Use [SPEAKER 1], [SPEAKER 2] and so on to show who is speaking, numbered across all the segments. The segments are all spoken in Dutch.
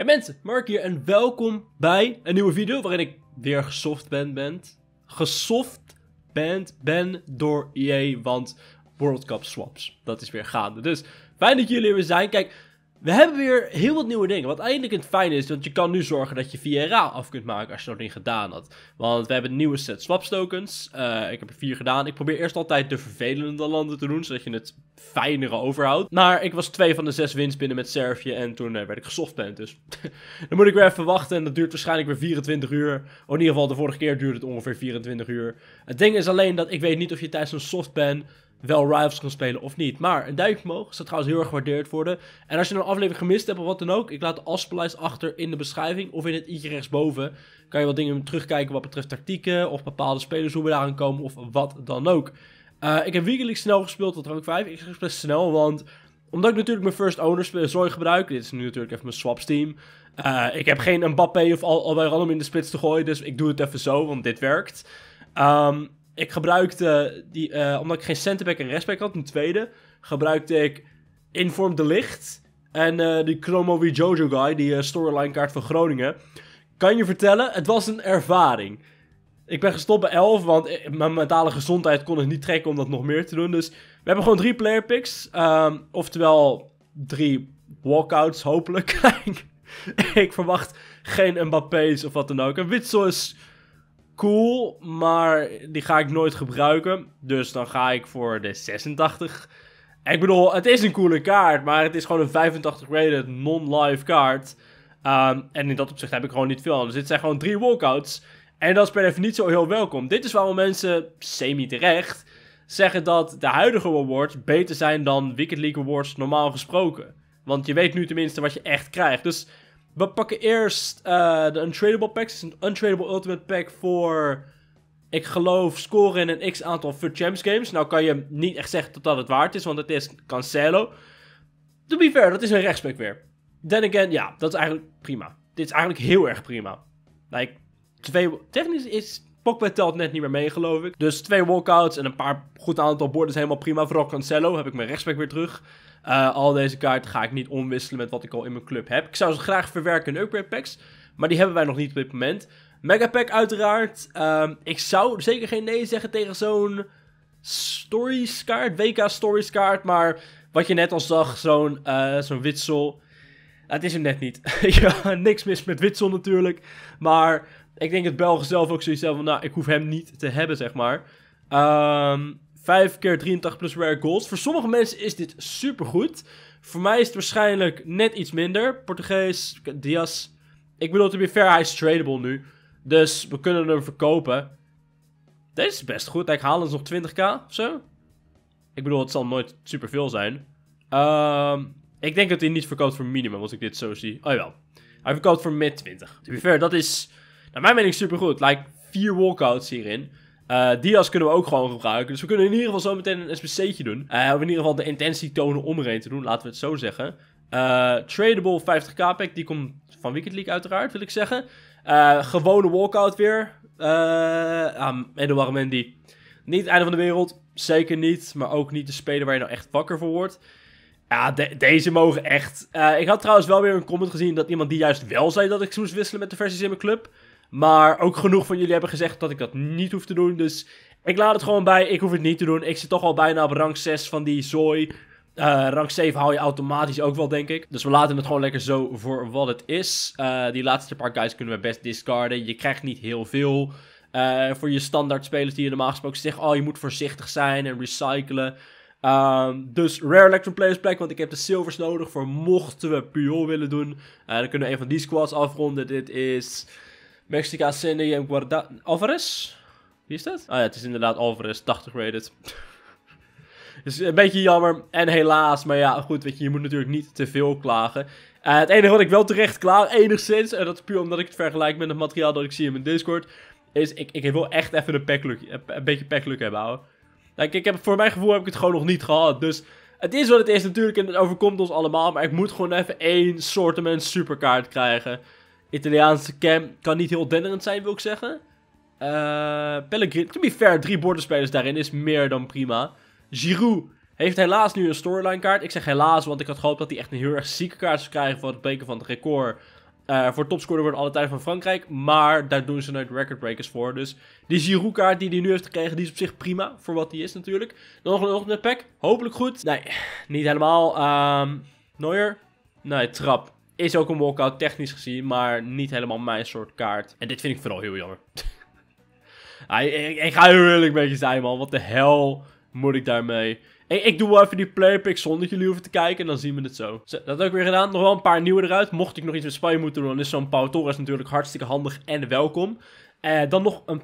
[SPEAKER 1] Hey mensen, Mark hier en welkom bij een nieuwe video waarin ik weer gesoft ben, bent, Gesoft bent, ben door EA, want World Cup swaps. Dat is weer gaande. Dus fijn dat jullie weer zijn. Kijk, we hebben weer heel wat nieuwe dingen. Wat eigenlijk het fijne is, want je kan nu zorgen dat je VRA af kunt maken als je dat niet gedaan had. Want we hebben een nieuwe set swap tokens. Eh, ik heb er vier gedaan. Ik probeer eerst altijd de vervelende landen te doen, zodat je het fijnere overhoudt. Maar ik was twee van de zes wins binnen met Servië en toen eh, werd ik gesoftband. Dus dan moet ik weer even wachten en dat duurt waarschijnlijk weer 24 uur. Of oh, in ieder geval, de vorige keer duurde het ongeveer 24 uur. Het ding is alleen dat ik weet niet of je tijdens een softban wel Rivals kan spelen of niet. Maar een duimpje omhoog zou trouwens heel erg gewaardeerd worden. En als je nou een aflevering gemist hebt of wat dan ook, ik laat de afspeellijst achter in de beschrijving of in het i'tje rechtsboven. Kan je wat dingen terugkijken wat betreft tactieken of bepaalde spelers, hoe we daaraan komen of wat dan ook. Eh, ik heb Weekly snel gespeeld tot rank 5. Ik zeg best snel, want omdat ik natuurlijk mijn first owners zooi gebruik. Dit is nu natuurlijk even mijn swaps team. Eh, ik heb geen Mbappé of al, bij random in de spits te gooien, dus ik doe het even zo, want dit werkt. Um, ik gebruikte, die, eh, omdat ik geen centerback en rechtsback had, een tweede, gebruikte ik Inform de Licht en eh, die Chromo wie Jojo guy, die eh, storyline kaart van Groningen. Kan je vertellen, het was een ervaring. Ik ben gestopt bij 11, want mijn mentale gezondheid kon het niet trekken om dat nog meer te doen. Dus we hebben gewoon drie player picks. Ehm, oftewel drie walkouts, hopelijk. ik verwacht geen Mbappé's of wat dan ook. een Witsel is cool, maar die ga ik nooit gebruiken. Dus dan ga ik voor de 86. Ik bedoel, het is een coole kaart, maar het is gewoon een 85 rated non-live kaart. Ehm, en in dat opzicht heb ik gewoon niet veel Dus Dit zijn gewoon drie walkouts. En dat is per even niet zo heel welkom. Dit is waarom mensen, semi-terecht, zeggen dat de huidige awards beter zijn dan Wicked League awards normaal gesproken. Want je weet nu tenminste wat je echt krijgt. Dus we pakken eerst eh, de Untradeable untradable packs. Een untradable ultimate pack voor, ik geloof, scoren in een x aantal FUT Champs games. Nou kan je niet echt zeggen dat dat het waard is, want het is Cancelo. To be fair, dat is een rechtsback weer. Then again, ja, dat is eigenlijk prima. Dit is eigenlijk heel erg prima. Like, twee, technisch is Pogba telt net niet meer mee, geloof ik. Dus twee walkouts en een paar goed aantal borden is helemaal prima. Vooral Cancelo heb ik mijn rechtsback weer terug. Eh, al deze kaarten ga ik niet omwisselen met wat ik al in mijn club heb. Ik zou ze graag verwerken in upgrade packs, maar die hebben wij nog niet op dit moment. Megapack uiteraard. Ehm, ik zou zeker geen nee zeggen tegen zo'n stories kaart, WK stories kaart. Maar wat je net al zag, zo'n uh, zo'n witsel. Het is hem net niet. ja, niks mis met Witsel natuurlijk. Maar ik denk dat Belgen zelf ook zoiets hebben van, nou, ik hoef hem niet te hebben, zeg maar. Um, ehm, 5 keer 83 plus rare goals. Voor sommige mensen is dit supergoed. Voor mij is het waarschijnlijk net iets minder. Portugees, dias Ik bedoel, to be fair, hij is tradable nu. Dus we kunnen hem verkopen. Deze is best goed. Ik haal ons nog 20k of zo. Ik bedoel, het zal nooit superveel zijn. Ehm, ik denk dat hij niet verkoopt voor minimum, als ik dit zo zie. Oh jawel. Hij verkoopt voor mid 20. To be fair, dat is naar mijn mening supergoed. Like, vier walkouts hierin. Uh, Diaz kunnen we ook gewoon gebruiken. Dus we kunnen in ieder geval zo meteen een SBC'tje doen. We eh, hebben in ieder geval de intentie tonen om erheen te doen, laten we het zo zeggen. Uh, tradable 50k pack, die komt van Wicked League uiteraard, wil ik zeggen. gewone walkout weer. Um, Edouard Mendy. Niet het einde van de wereld, zeker niet. Maar ook niet de speler waar je nou echt wakker voor wordt. Ja, deze mogen echt. ik had trouwens wel weer een comment gezien dat iemand die juist wel zei dat ik moest wisselen met de versies in mijn club. Maar ook genoeg van jullie hebben gezegd dat ik dat niet hoef te doen. Dus ik laat het gewoon bij. Ik hoef het niet te doen. Ik zit toch al bijna op rank 6 van die zooi. Uh, rank 7 haal je automatisch ook wel, denk ik. Dus we laten het gewoon lekker zo voor wat het is. Eh, die laatste paar guys kunnen we best discarden. Je krijgt niet heel veel. Eh, voor je standaard spelers die je normaal gesproken zegt... oh, je moet voorzichtig zijn en recyclen. Ehm, dus Rare Electron Players plek, want ik heb de silvers nodig... voor mochten we Pure willen doen. Eh, dan kunnen we een van die squads afronden. Dit is... Mexicaanse en e Guarda... Alvarez? Wie is dat? Ah ja, het is inderdaad Alvarez, 80 rated. dus een beetje jammer en helaas. Maar ja, goed, weet je, je moet natuurlijk niet te veel klagen. Eh, het enige wat ik wel terecht klaar, enigszins, en dat is puur omdat ik het vergelijk met het materiaal dat ik zie in mijn Discord, is ik, ik wil echt even een, pack een beetje packluck hebben, houden. Kijk, ik heb, voor mijn gevoel heb ik het gewoon nog niet gehad, dus het is wat het is natuurlijk en het overkomt ons allemaal, maar ik moet gewoon even één soortement superkaart krijgen. Italiaanse cam kan niet heel denderend zijn, wil ik zeggen. Uh, Pellegrini, to be fair, drie bordenspelers daarin is meer dan prima. Giroud heeft helaas nu een storyline kaart. Ik zeg helaas, want ik had gehoopt dat hij echt een heel erg zieke kaart zou krijgen voor het breken van het record. Eh, voor topscorer wordt alle tijden van Frankrijk. Maar daar doen ze nooit recordbreakers voor. Dus die Giroud-kaart die hij nu heeft gekregen, die is op zich prima. Voor wat hij is natuurlijk. Nog een ultimate pack. Hopelijk goed. Nee, niet helemaal. Um, Neuer? Nee, trap. Is ook een walkout technisch gezien, maar niet helemaal mijn soort kaart. En dit vind ik vooral heel jammer. ik, ik, ga heel eerlijk met je zijn, man. Wat de hel moet ik daarmee? Ik, ik doe wel even die playpick zonder jullie hoeven te kijken. En dan zien we het zo. Dat dat ook weer gedaan. Nog wel een paar nieuwe eruit. Mocht ik nog iets met Spanje moeten doen, dan is zo'n Pau Torres natuurlijk hartstikke handig en welkom. Eh, dan nog een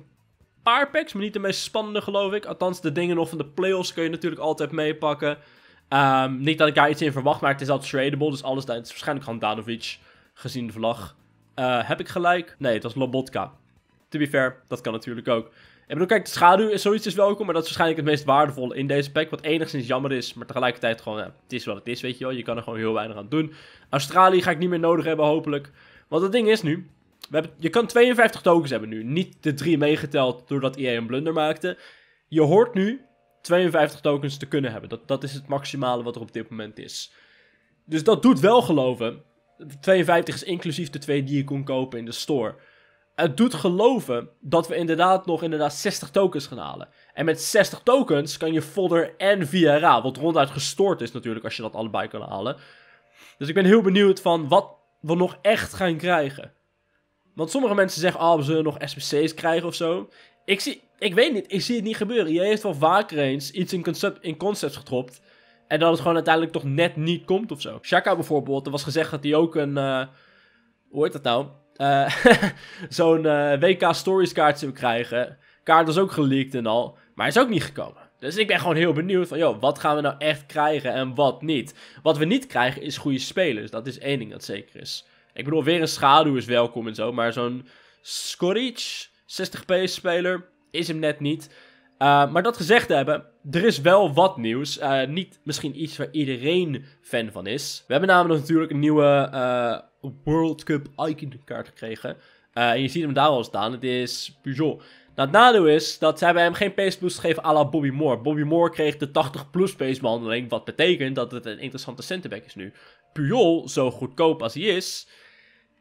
[SPEAKER 1] paar packs, maar niet de meest spannende geloof ik. Althans, de dingen nog van de playoffs kun je natuurlijk altijd meepakken. Ehm, niet dat ik daar iets in verwacht, maar het is al tradable. Dus alles daar. Het is waarschijnlijk Handanovic, gezien de vlag. Eh, heb ik gelijk? Nee, het was Lobotka. To be fair, dat kan natuurlijk ook. Ik bedoel, kijk, de schaduw is zoiets is welkom, maar dat is waarschijnlijk het meest waardevolle in deze pack. Wat enigszins jammer is, maar tegelijkertijd gewoon, het is wat het is, weet je wel. Je kan er gewoon heel weinig aan doen. Australië ga ik niet meer nodig hebben, hopelijk. Want het ding is nu, we hebben, je kan 52 tokens hebben nu. Niet de drie meegeteld doordat EA een blunder maakte. Je hoort nu 52 tokens te kunnen hebben. Dat, dat is het maximale wat er op dit moment is. Dus dat doet wel geloven. 52 is inclusief de twee die je kon kopen in de store. Het doet geloven dat we inderdaad nog inderdaad 60 tokens gaan halen. En met 60 tokens kan je fodder en VRA, wat ronduit gestoord is natuurlijk als je dat allebei kan halen. Dus ik ben heel benieuwd van wat we nog echt gaan krijgen. Want sommige mensen zeggen, ah, we zullen nog SBC's krijgen of zo. Ik zie, ik weet niet, ik zie het niet gebeuren. Je heeft wel vaker eens iets in, concept, in concepts getropt. En dat het gewoon uiteindelijk toch net niet komt of zo. Shaka bijvoorbeeld, er was gezegd dat hij ook een. Eh, hoe heet dat nou? Eh, zo'n eh, WK Stories kaart zou krijgen. Kaart was ook geleakt en al. Maar is ook niet gekomen. Dus ik ben gewoon heel benieuwd van, joh, wat gaan we nou echt krijgen en wat niet? Wat we niet krijgen is goede spelers. Dat is één ding dat zeker is. Ik bedoel, weer een schaduw is welkom en zo. Maar zo'n Scorch 60p-speler is hem net niet. Eh, maar dat gezegd hebben, er is wel wat nieuws. Eh, niet misschien iets waar iedereen fan van is. We hebben namelijk natuurlijk een nieuwe eh, World Cup Icon kaart gekregen. en je ziet hem daar al staan. Het is Peugeot. Nou, het nadeel is dat ze hebben hem geen pace boost geven à la Bobby Moore. Bobby Moore kreeg de 80 plus pace behandeling. Wat betekent dat het een interessante centerback is nu. Puyol, zo goedkoop als hij is,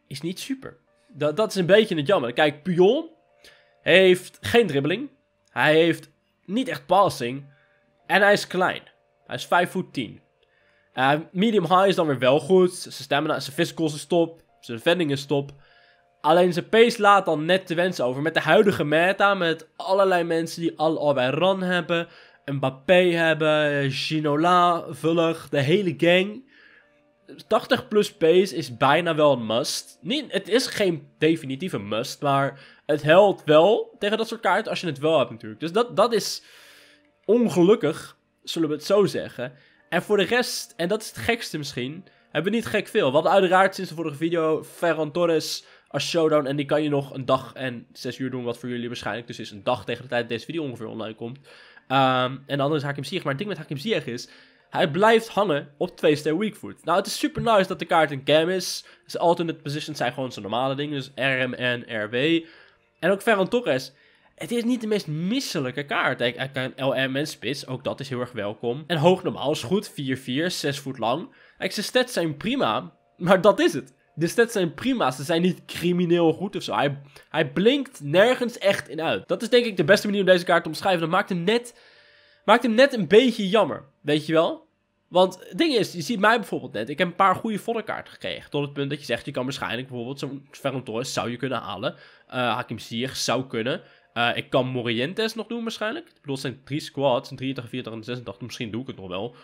[SPEAKER 1] is niet super. Dat, dat is een beetje het jammer. Kijk, Puyol hij heeft geen dribbling. Hij heeft niet echt passing. En hij is klein. Hij is 5 voet 10. Eh, medium high is dan weer wel goed. Zijn stamina, zijn physicals is top. Zijn vending is top. Alleen zijn pace laat dan net te wensen over. Met de huidige meta, met allerlei mensen die al, al bij Ran hebben. Mbappé hebben, eh, Ginola, Vullig, de hele gang. 80 plus pace is bijna wel een must. Niet, het is geen definitieve must, maar het helpt wel tegen dat soort kaarten als je het wel hebt natuurlijk. Dus dat, dat is ongelukkig, zullen we het zo zeggen. En voor de rest, en dat is het gekste misschien, hebben we niet gek veel. We hadden uiteraard sinds de vorige video Ferran Torres als showdown. En die kan je nog een dag en zes uur doen, wat voor jullie waarschijnlijk dus is een dag tegen de tijd deze video ongeveer online komt. Ehm, en de is Hakim Ziyech. Maar het ding met Hakim Ziyech is, hij blijft hangen op twee ster weakfoot. Nou, het is super nice dat de kaart een cam is. Zijn alternate positions zijn gewoon zijn normale dingen. Dus RM en RW. En ook Ferran Torres. Het is niet de meest misselijke kaart. kan LM en spits, ook dat is heel erg welkom. En hoog normaal is goed, 4-4, 6 voet lang. Kijk, zijn stats zijn prima, maar dat is het. De stats zijn prima, ze zijn niet crimineel goed of zo. Hij, hij blinkt nergens echt in uit. Dat is denk ik de beste manier om deze kaart te omschrijven. Dat maakt hem net, maakt hem net een beetje jammer, weet je wel? Want het ding is, je ziet mij bijvoorbeeld net. Ik heb een paar goede voddenkaarten gekregen. Tot het punt dat je zegt, je kan waarschijnlijk bijvoorbeeld zo'n Ferran Torres zou je kunnen halen. Uh, Hakim Ziyech zou kunnen. Eh, ik kan Morientes nog doen waarschijnlijk. Ik bedoel, het zijn drie squads. 83, 40 en 86. Misschien doe ik het nog wel.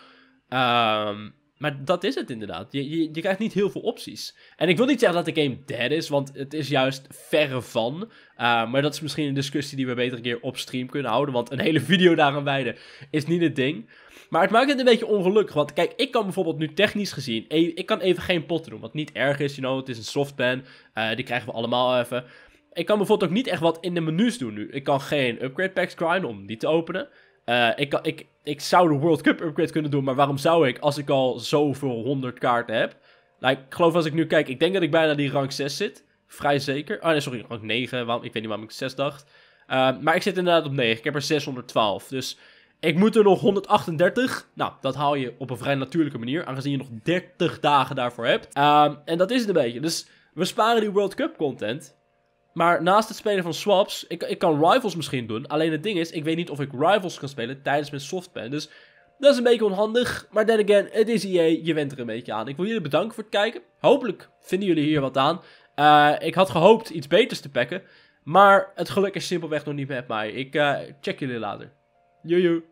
[SPEAKER 1] Ehm. Maar dat is het inderdaad. Je, je, je, krijgt niet heel veel opties. En ik wil niet zeggen dat de game dead is, want het is juist verre van. Eh, maar dat is misschien een discussie die we beter een keer op stream kunnen houden. Want een hele video daaraan wijden is niet het ding. Maar het maakt het een beetje ongelukkig. Want kijk, ik kan bijvoorbeeld nu technisch gezien. E- ik kan even geen pot doen. Wat niet erg is, you know. Het is een softban. Uh, die krijgen we allemaal even. Ik kan bijvoorbeeld ook niet echt wat in de menus doen nu. Ik kan geen upgrade packs grinden om die te openen. Eh, ik, kan, ik, ik zou de World Cup upgrade kunnen doen, maar waarom zou ik als ik al zoveel 100 kaarten heb? ik geloof als ik nu kijk, ik denk dat ik bijna die rank 6 zit. Vrij zeker. Ah, oh, nee, sorry, rank 9. Waarom, ik weet niet waarom ik 6 dacht. Ehm, maar ik zit inderdaad op 9. Ik heb er 612. Dus ik moet er nog 138. Nou, dat haal je op een vrij natuurlijke manier. Aangezien je nog 30 dagen daarvoor hebt. Ehm, en dat is het een beetje. Dus we sparen die World Cup content. Maar naast het spelen van swaps, ik, ik kan rivals misschien doen. Alleen het ding is, ik weet niet of ik rivals kan spelen tijdens mijn softpen. Dus dat is een beetje onhandig. Maar then again, het is EA, je went er een beetje aan. Ik wil jullie bedanken voor het kijken. Hopelijk vinden jullie hier wat aan. Eh, ik had gehoopt iets beters te pakken. Maar het geluk is simpelweg nog niet met mij. Ik eh, check jullie later. Joejoe.